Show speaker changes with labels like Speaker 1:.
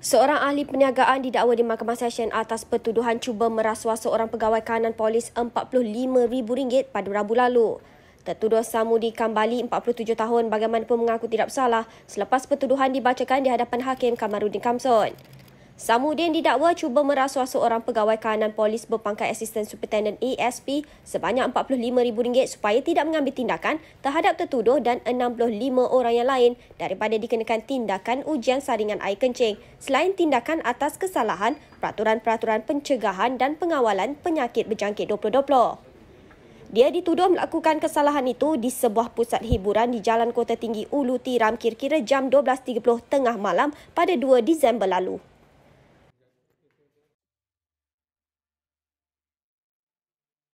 Speaker 1: Seorang ahli perniagaan didakwa di Mahkamah Session atas pertuduhan cuba merasuah seorang pegawai kanan polis RM45,000 pada Rabu lalu. Tertuduh Samudi Kambali, 47 tahun, bagaimanapun mengaku tidak bersalah selepas pertuduhan dibacakan di hadapan Hakim Kamarudin Kamson. Samudin didakwa cuba merasuah seorang pegawai kanan polis berpangkat asisten Superintendent ASP sebanyak RM45,000 supaya tidak mengambil tindakan terhadap tertuduh dan 65 orang yang lain daripada dikenakan tindakan ujian saringan air kencing selain tindakan atas kesalahan peraturan-peraturan pencegahan dan pengawalan penyakit berjangkit 2020. Dia dituduh melakukan kesalahan itu di sebuah pusat hiburan di Jalan Kota Tinggi Ulu Tiram kira-kira jam 12.30 tengah malam pada 2 Disember lalu.